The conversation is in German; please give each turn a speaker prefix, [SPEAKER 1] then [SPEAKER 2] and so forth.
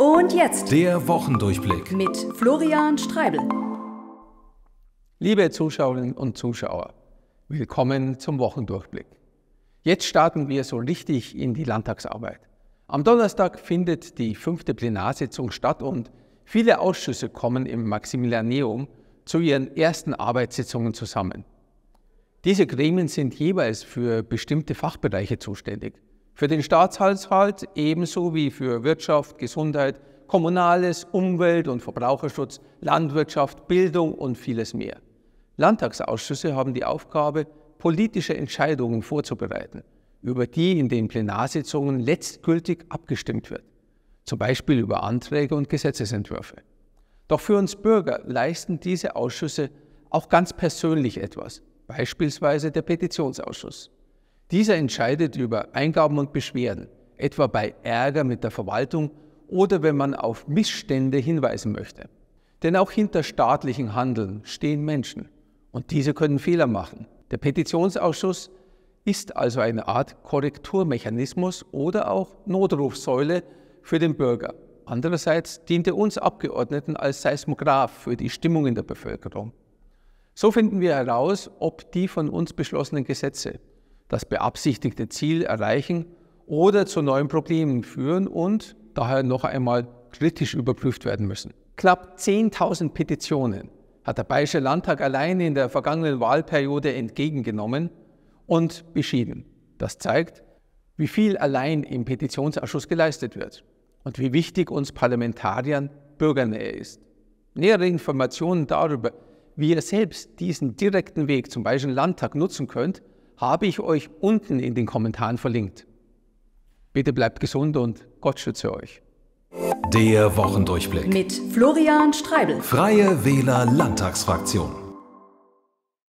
[SPEAKER 1] Und jetzt der Wochendurchblick mit Florian Streibel. Liebe Zuschauerinnen und Zuschauer, willkommen zum Wochendurchblick. Jetzt starten wir so richtig in die Landtagsarbeit. Am Donnerstag findet die fünfte Plenarsitzung statt und viele Ausschüsse kommen im Maximilianeum zu ihren ersten Arbeitssitzungen zusammen. Diese Gremien sind jeweils für bestimmte Fachbereiche zuständig. Für den Staatshaushalt ebenso wie für Wirtschaft, Gesundheit, Kommunales, Umwelt- und Verbraucherschutz, Landwirtschaft, Bildung und vieles mehr. Landtagsausschüsse haben die Aufgabe, politische Entscheidungen vorzubereiten, über die in den Plenarsitzungen letztgültig abgestimmt wird, zum Beispiel über Anträge und Gesetzesentwürfe. Doch für uns Bürger leisten diese Ausschüsse auch ganz persönlich etwas, beispielsweise der Petitionsausschuss. Dieser entscheidet über Eingaben und Beschwerden, etwa bei Ärger mit der Verwaltung oder wenn man auf Missstände hinweisen möchte. Denn auch hinter staatlichen Handeln stehen Menschen und diese können Fehler machen. Der Petitionsausschuss ist also eine Art Korrekturmechanismus oder auch Notrufsäule für den Bürger. Andererseits dient er uns Abgeordneten als Seismograph für die Stimmung in der Bevölkerung. So finden wir heraus, ob die von uns beschlossenen Gesetze das beabsichtigte Ziel erreichen oder zu neuen Problemen führen und daher noch einmal kritisch überprüft werden müssen. Knapp 10.000 Petitionen hat der Bayerische Landtag allein in der vergangenen Wahlperiode entgegengenommen und beschieden. Das zeigt, wie viel allein im Petitionsausschuss geleistet wird und wie wichtig uns Parlamentariern Bürgernähe ist. Nähere Informationen darüber, wie ihr selbst diesen direkten Weg zum Bayerischen Landtag nutzen könnt, habe ich euch unten in den Kommentaren verlinkt. Bitte bleibt gesund und Gott schütze euch. Der Wochendurchblick mit Florian Streibel. Freie Wähler Landtagsfraktion.